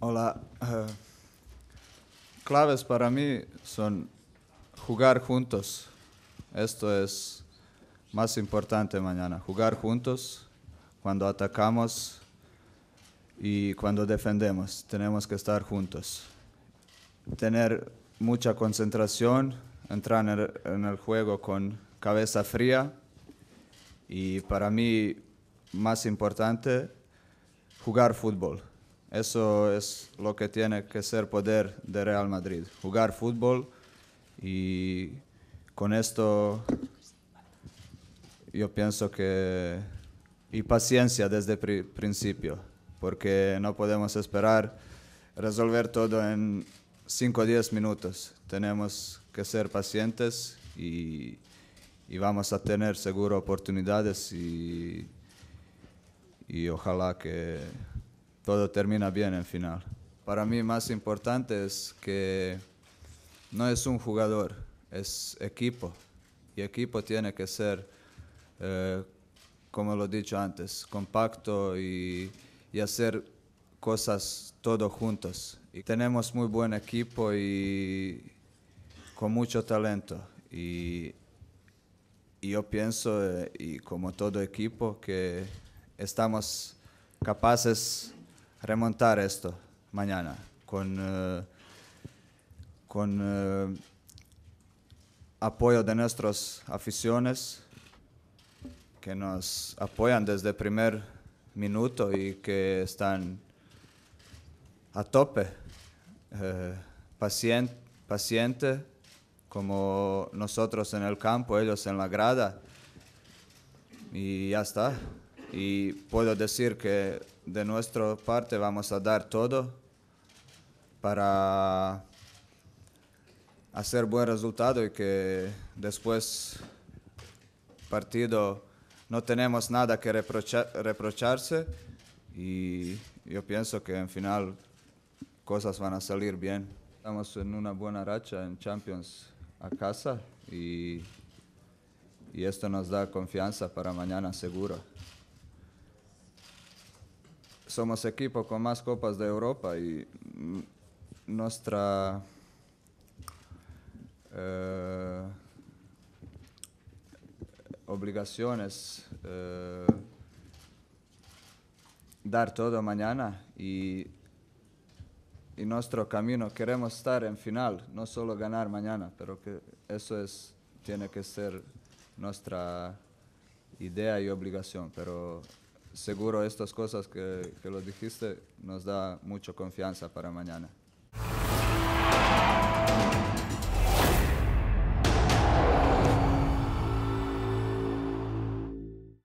Hola. Eh, claves para mí son jugar juntos. Esto es más importante mañana. Jugar juntos cuando atacamos y cuando defendemos. Tenemos que estar juntos. Tener mucha concentración, entrar en el juego con cabeza fría y para mí más importante jugar fútbol. Eso es lo que tiene que ser poder de Real Madrid, jugar fútbol y con esto yo pienso que... y paciencia desde principio, porque no podemos esperar resolver todo en 5 o 10 minutos. Tenemos que ser pacientes y, vamos a tener seguro oportunidades y ojalá que todo termina bien en final. Para mí más importante es que no es un jugador, es equipo. Y equipo tiene que ser, eh, como lo he dicho antes, compacto y, hacer cosas todos juntos. Y tenemos muy buen equipo y con mucho talento. Y, yo pienso, eh, y como todo equipo, que estamos capaces remontar esto mañana con, eh, con eh, apoyo de nuestras aficiones que nos apoyan desde el primer minuto y que están a tope, eh, paciente, paciente, como nosotros en el campo, ellos en la grada. Y ya está y puedo decir que de nuestra parte vamos a dar todo para hacer buen resultado y que después partido no tenemos nada que reprocharse y yo pienso que en final cosas van a salir bien. Estamos en una buena racha en Champions a casa y, y esto nos da confianza para mañana seguro somos equipo con más copas de Europa y mm, nuestra eh, obligación es eh, dar todo mañana y, y, nuestro camino queremos estar en final, no solo ganar mañana, pero que eso es tiene que ser nuestra idea y obligación, pero seguro estas cosas que, que lo dijiste nos da mucha confianza para mañana.